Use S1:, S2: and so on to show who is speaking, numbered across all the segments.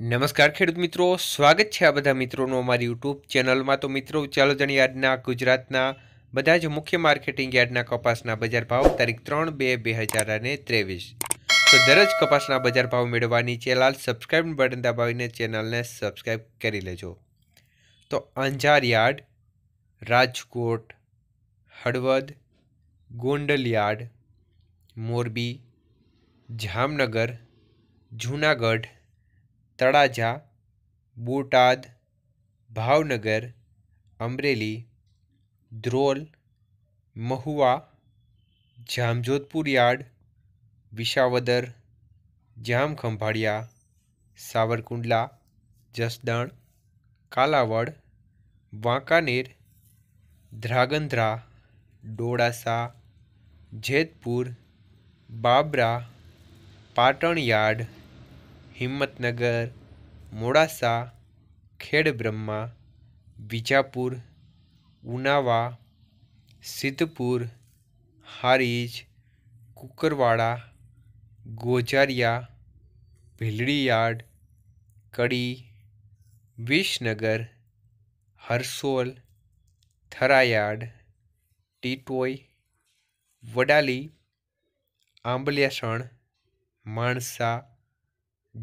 S1: નમસ્કાર ખેડૂત મિત્રો સ્વાગત છે આ બધા મિત્રોનું અમારી યુટ્યુબ ચેનલમાં તો મિત્રો ચાલો જાણીએ આજના ગુજરાતના બધા જ મુખ્ય માર્કેટિંગ યાર્ડના કપાસના બજાર ભાવ તારીખ ત્રણ બે બે હજાર અને ત્રેવીસ તો દરજ કપાસના બજાર ભાવ મેળવવાની ચેનલ સબસ્ક્રાઈબ બટન દબાવીને ચેનલને સબસ્ક્રાઈબ કરી લેજો તો Anjar yard Rajkot Halvad Gondal yard Morbi Jamnagar Junagadh Talaja Botad Bhavnagar Amreli Dhrol Mahuva Jamjodhpur yard Visavadar Jamkhambhaliya Savarkundla Jasdan Kalavad Wankaner Dhrangadhra Dolasa Jetpur Babra Patan yard Himmatnagar Modasa Khedbrahma Vijapur Unava Siddhpur Harij Kukarwada Gojariya ભીલડીયાર્ડ કડી વિશનગર હરસોલ થરાયાર્ડ ટીટોઈ વડાલી આંબલિયાસણ માણસા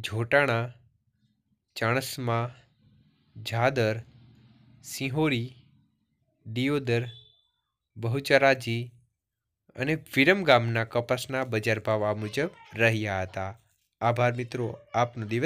S1: જોટાણા ચાણસ્મા જાદર સિંહોરી દિયોદર બહુચરાજી અને વિરમ ગામના કપાસના બજાર ભાવ આ મુજબ રહ્યા હતા આભાર મિત્રો આપનો દિવસ